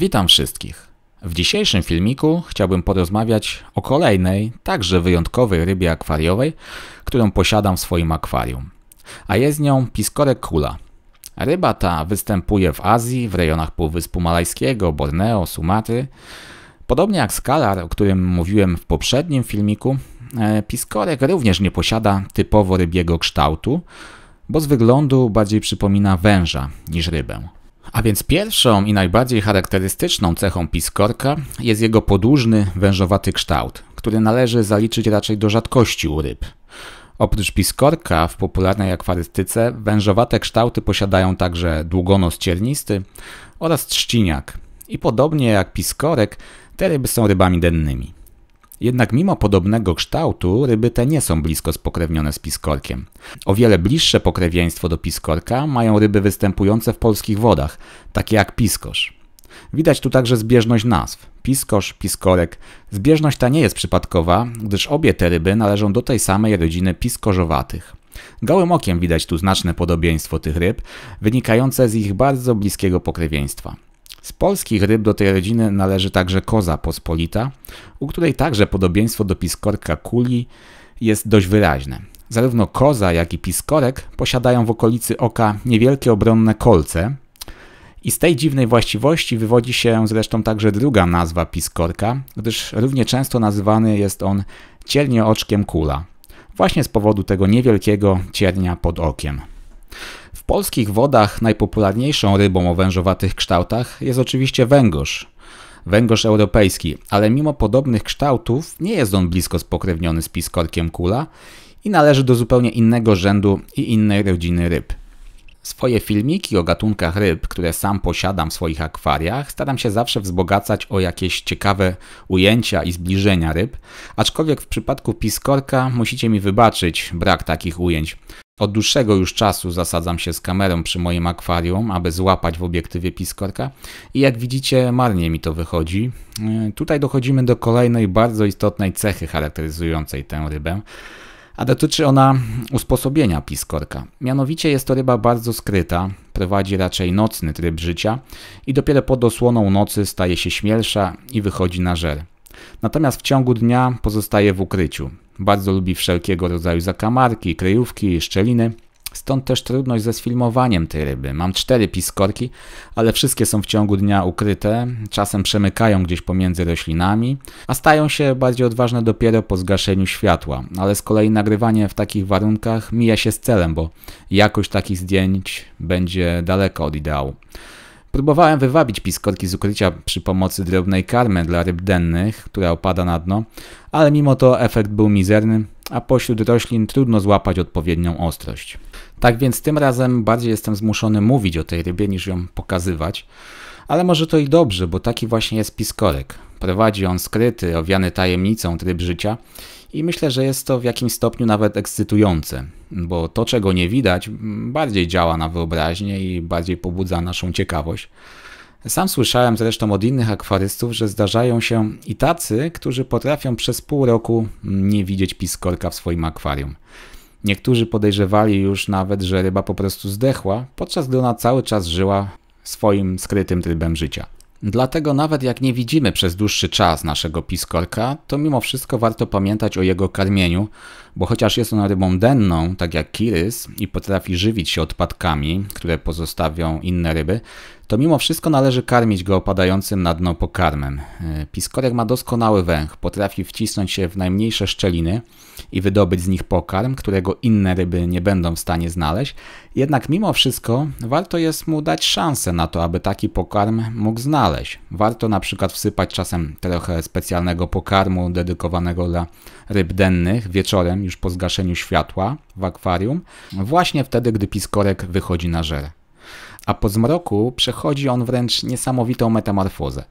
Witam wszystkich. W dzisiejszym filmiku chciałbym porozmawiać o kolejnej, także wyjątkowej rybie akwariowej, którą posiadam w swoim akwarium. A jest nią piskorek kula. Ryba ta występuje w Azji, w rejonach Półwyspu Malajskiego, Borneo, Sumatry. Podobnie jak skalar, o którym mówiłem w poprzednim filmiku, e, piskorek również nie posiada typowo rybiego kształtu, bo z wyglądu bardziej przypomina węża niż rybę. A więc pierwszą i najbardziej charakterystyczną cechą piskorka jest jego podłużny, wężowaty kształt, który należy zaliczyć raczej do rzadkości u ryb. Oprócz piskorka w popularnej akwarystyce wężowate kształty posiadają także długonos ciernisty oraz trzciniak. I podobnie jak piskorek, te ryby są rybami dennymi. Jednak mimo podobnego kształtu ryby te nie są blisko spokrewnione z piskorkiem. O wiele bliższe pokrewieństwo do piskorka mają ryby występujące w polskich wodach, takie jak piskorz. Widać tu także zbieżność nazw. Piskorz, piskorek. Zbieżność ta nie jest przypadkowa, gdyż obie te ryby należą do tej samej rodziny piskorzowatych. Gołym okiem widać tu znaczne podobieństwo tych ryb, wynikające z ich bardzo bliskiego pokrewieństwa. Z polskich ryb do tej rodziny należy także koza pospolita, u której także podobieństwo do piskorka kuli jest dość wyraźne. Zarówno koza, jak i piskorek posiadają w okolicy oka niewielkie obronne kolce. I z tej dziwnej właściwości wywodzi się zresztą także druga nazwa piskorka, gdyż równie często nazywany jest on ciernio oczkiem kula, właśnie z powodu tego niewielkiego ciernia pod okiem polskich wodach najpopularniejszą rybą o wężowatych kształtach jest oczywiście węgorz. Węgorz europejski, ale mimo podobnych kształtów nie jest on blisko spokrewniony z piskorkiem kula i należy do zupełnie innego rzędu i innej rodziny ryb. Swoje filmiki o gatunkach ryb, które sam posiadam w swoich akwariach, staram się zawsze wzbogacać o jakieś ciekawe ujęcia i zbliżenia ryb, aczkolwiek w przypadku piskorka musicie mi wybaczyć brak takich ujęć. Od dłuższego już czasu zasadzam się z kamerą przy moim akwarium, aby złapać w obiektywie piskorka i jak widzicie marnie mi to wychodzi. E, tutaj dochodzimy do kolejnej bardzo istotnej cechy charakteryzującej tę rybę a dotyczy ona usposobienia piskorka. Mianowicie jest to ryba bardzo skryta, prowadzi raczej nocny tryb życia i dopiero pod osłoną nocy staje się śmielsza i wychodzi na żer. Natomiast w ciągu dnia pozostaje w ukryciu. Bardzo lubi wszelkiego rodzaju zakamarki, kryjówki, szczeliny – Stąd też trudność ze sfilmowaniem tej ryby. Mam cztery piskorki, ale wszystkie są w ciągu dnia ukryte, czasem przemykają gdzieś pomiędzy roślinami, a stają się bardziej odważne dopiero po zgaszeniu światła. Ale z kolei nagrywanie w takich warunkach mija się z celem, bo jakość takich zdjęć będzie daleko od ideału. Próbowałem wywabić piskorki z ukrycia przy pomocy drobnej karmy dla ryb dennych, która opada na dno, ale mimo to efekt był mizerny, a pośród roślin trudno złapać odpowiednią ostrość. Tak więc tym razem bardziej jestem zmuszony mówić o tej rybie niż ją pokazywać. Ale może to i dobrze, bo taki właśnie jest piskorek. Prowadzi on skryty, owiany tajemnicą tryb życia i myślę, że jest to w jakimś stopniu nawet ekscytujące, bo to, czego nie widać, bardziej działa na wyobraźnię i bardziej pobudza naszą ciekawość. Sam słyszałem zresztą od innych akwarystów, że zdarzają się i tacy, którzy potrafią przez pół roku nie widzieć piskorka w swoim akwarium. Niektórzy podejrzewali już nawet, że ryba po prostu zdechła, podczas gdy ona cały czas żyła swoim skrytym trybem życia. Dlatego nawet jak nie widzimy przez dłuższy czas naszego piskorka, to mimo wszystko warto pamiętać o jego karmieniu, bo chociaż jest ona rybą denną, tak jak kirys, i potrafi żywić się odpadkami, które pozostawią inne ryby, to mimo wszystko należy karmić go opadającym na dno pokarmem. E, piskorek ma doskonały węch, potrafi wcisnąć się w najmniejsze szczeliny i wydobyć z nich pokarm, którego inne ryby nie będą w stanie znaleźć. Jednak mimo wszystko warto jest mu dać szansę na to, aby taki pokarm mógł znaleźć. Warto na przykład wsypać czasem trochę specjalnego pokarmu dedykowanego dla ryb dennych wieczorem już po zgaszeniu światła w akwarium, właśnie wtedy, gdy piskorek wychodzi na żelę a po zmroku przechodzi on wręcz niesamowitą metamorfozę.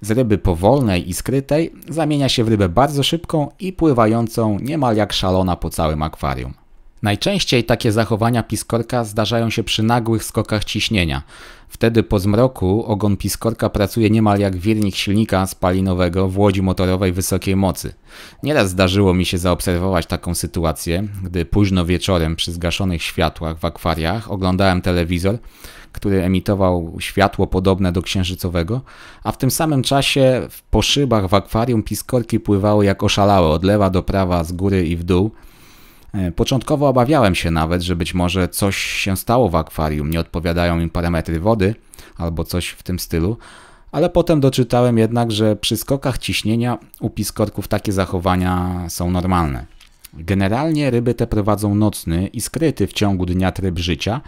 Z ryby powolnej i skrytej zamienia się w rybę bardzo szybką i pływającą niemal jak szalona po całym akwarium. Najczęściej takie zachowania piskorka zdarzają się przy nagłych skokach ciśnienia. Wtedy po zmroku ogon piskorka pracuje niemal jak wirnik silnika spalinowego w łodzi motorowej wysokiej mocy. Nieraz zdarzyło mi się zaobserwować taką sytuację, gdy późno wieczorem przy zgaszonych światłach w akwariach oglądałem telewizor, który emitował światło podobne do księżycowego, a w tym samym czasie po szybach w akwarium piskorki pływały jak oszalałe od lewa do prawa, z góry i w dół, E, początkowo obawiałem się nawet, że być może coś się stało w akwarium, nie odpowiadają im parametry wody albo coś w tym stylu, ale potem doczytałem jednak, że przy skokach ciśnienia u piskorków takie zachowania są normalne. Generalnie ryby te prowadzą nocny i skryty w ciągu dnia tryb życia,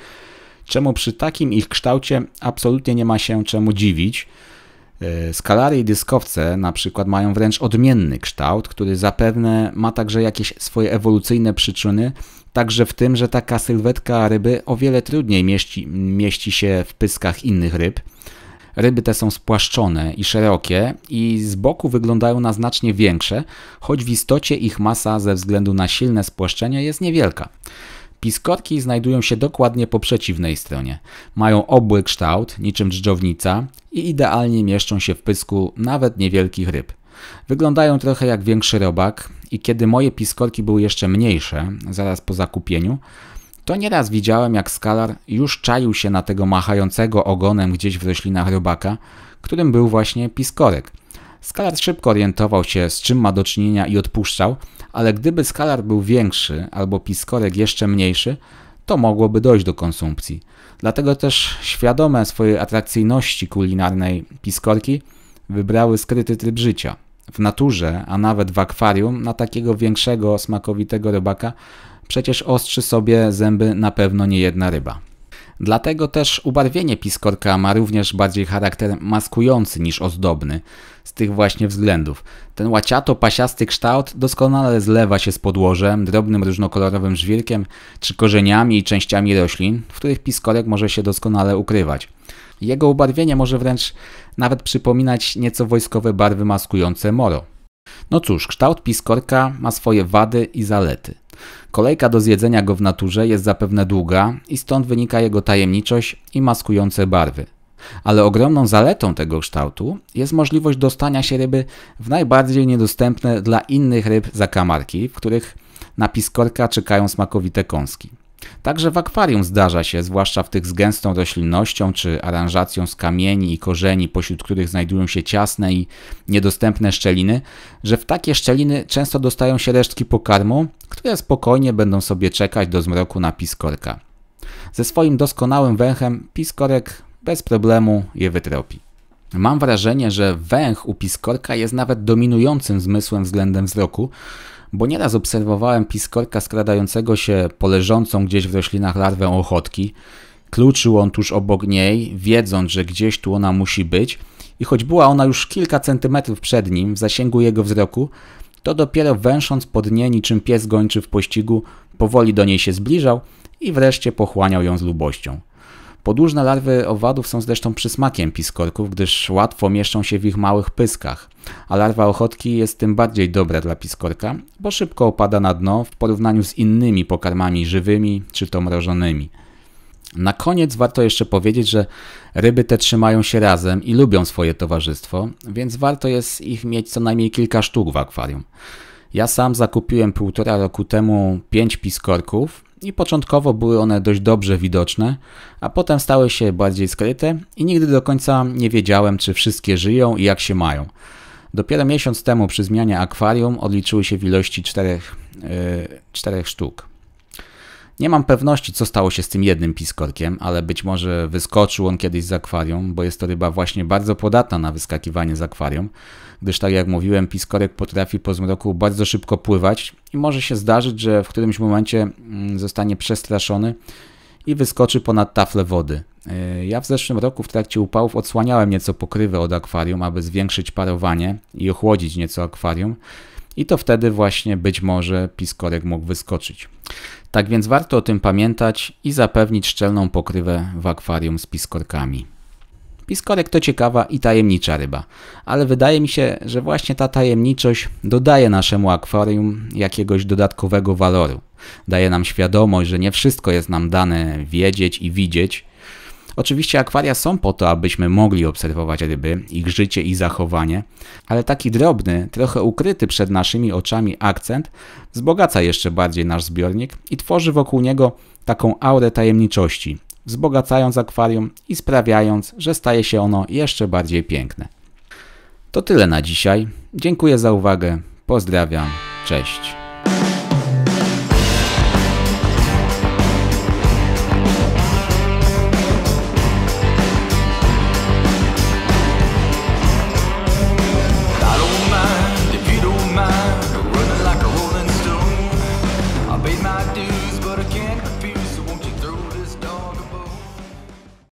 czemu przy takim ich kształcie absolutnie nie ma się czemu dziwić, E, skalary i dyskowce na przykład mają wręcz odmienny kształt, który zapewne ma także jakieś swoje ewolucyjne przyczyny, także w tym, że taka sylwetka ryby o wiele trudniej mieści, mieści się w pyskach innych ryb. Ryby te są spłaszczone i szerokie i z boku wyglądają na znacznie większe, choć w istocie ich masa ze względu na silne spłaszczenie jest niewielka. Piskorki znajdują się dokładnie po przeciwnej stronie. Mają obły kształt, niczym dżdżownica i idealnie mieszczą się w pysku nawet niewielkich ryb. Wyglądają trochę jak większy robak i kiedy moje piskorki były jeszcze mniejsze, zaraz po zakupieniu, to nieraz widziałem jak skalar już czaił się na tego machającego ogonem gdzieś w roślinach robaka, którym był właśnie piskorek. Skalar szybko orientował się, z czym ma do czynienia i odpuszczał, ale gdyby skalar był większy albo piskorek jeszcze mniejszy, to mogłoby dojść do konsumpcji. Dlatego też świadome swojej atrakcyjności kulinarnej piskorki wybrały skryty tryb życia. W naturze, a nawet w akwarium, na takiego większego, smakowitego rybaka przecież ostrzy sobie zęby na pewno nie jedna ryba. Dlatego też ubarwienie piskorka ma również bardziej charakter maskujący niż ozdobny. Z tych właśnie względów. Ten łaciato-pasiasty kształt doskonale zlewa się z podłożem, drobnym różnokolorowym żwirkiem czy korzeniami i częściami roślin, w których piskorek może się doskonale ukrywać. Jego ubarwienie może wręcz nawet przypominać nieco wojskowe barwy maskujące moro. No cóż, kształt piskorka ma swoje wady i zalety. Kolejka do zjedzenia go w naturze jest zapewne długa i stąd wynika jego tajemniczość i maskujące barwy. Ale ogromną zaletą tego kształtu jest możliwość dostania się ryby w najbardziej niedostępne dla innych ryb zakamarki, w których na piskorka czekają smakowite kąski. Także w akwarium zdarza się, zwłaszcza w tych z gęstą roślinnością czy aranżacją z kamieni i korzeni, pośród których znajdują się ciasne i niedostępne szczeliny, że w takie szczeliny często dostają się resztki pokarmu, które spokojnie będą sobie czekać do zmroku na piskorka. Ze swoim doskonałym węchem piskorek bez problemu je wytropi. Mam wrażenie, że węch u piskorka jest nawet dominującym zmysłem względem wzroku, bo nieraz obserwowałem piskorka skradającego się po leżącą gdzieś w roślinach larwę ochotki. Kluczył on tuż obok niej, wiedząc, że gdzieś tu ona musi być i choć była ona już kilka centymetrów przed nim, w zasięgu jego wzroku, to dopiero węsząc pod nie niczym pies gończy w pościgu, powoli do niej się zbliżał i wreszcie pochłaniał ją z lubością. Podłużne larwy owadów są zresztą przysmakiem piskorków, gdyż łatwo mieszczą się w ich małych pyskach, a larwa ochotki jest tym bardziej dobra dla piskorka, bo szybko opada na dno w porównaniu z innymi pokarmami żywymi czy to mrożonymi. Na koniec warto jeszcze powiedzieć, że ryby te trzymają się razem i lubią swoje towarzystwo, więc warto jest ich mieć co najmniej kilka sztuk w akwarium. Ja sam zakupiłem półtora roku temu pięć piskorków, i początkowo były one dość dobrze widoczne, a potem stały się bardziej skryte i nigdy do końca nie wiedziałem, czy wszystkie żyją i jak się mają. Dopiero miesiąc temu przy zmianie akwarium odliczyły się w ilości czterech, yy, czterech sztuk. Nie mam pewności, co stało się z tym jednym piskorkiem, ale być może wyskoczył on kiedyś z akwarium, bo jest to ryba właśnie bardzo podatna na wyskakiwanie z akwarium, gdyż tak jak mówiłem, piskorek potrafi po zmroku bardzo szybko pływać i może się zdarzyć, że w którymś momencie mm, zostanie przestraszony i wyskoczy ponad taflę wody. E, ja w zeszłym roku w trakcie upałów odsłaniałem nieco pokrywę od akwarium, aby zwiększyć parowanie i ochłodzić nieco akwarium i to wtedy właśnie być może piskorek mógł wyskoczyć. Tak więc warto o tym pamiętać i zapewnić szczelną pokrywę w akwarium z piskorkami. Piskorek to ciekawa i tajemnicza ryba, ale wydaje mi się, że właśnie ta tajemniczość dodaje naszemu akwarium jakiegoś dodatkowego waloru. Daje nam świadomość, że nie wszystko jest nam dane wiedzieć i widzieć, Oczywiście akwaria są po to, abyśmy mogli obserwować ryby, ich życie i zachowanie, ale taki drobny, trochę ukryty przed naszymi oczami akcent wzbogaca jeszcze bardziej nasz zbiornik i tworzy wokół niego taką aurę tajemniczości, wzbogacając akwarium i sprawiając, że staje się ono jeszcze bardziej piękne. To tyle na dzisiaj. Dziękuję za uwagę. Pozdrawiam. Cześć.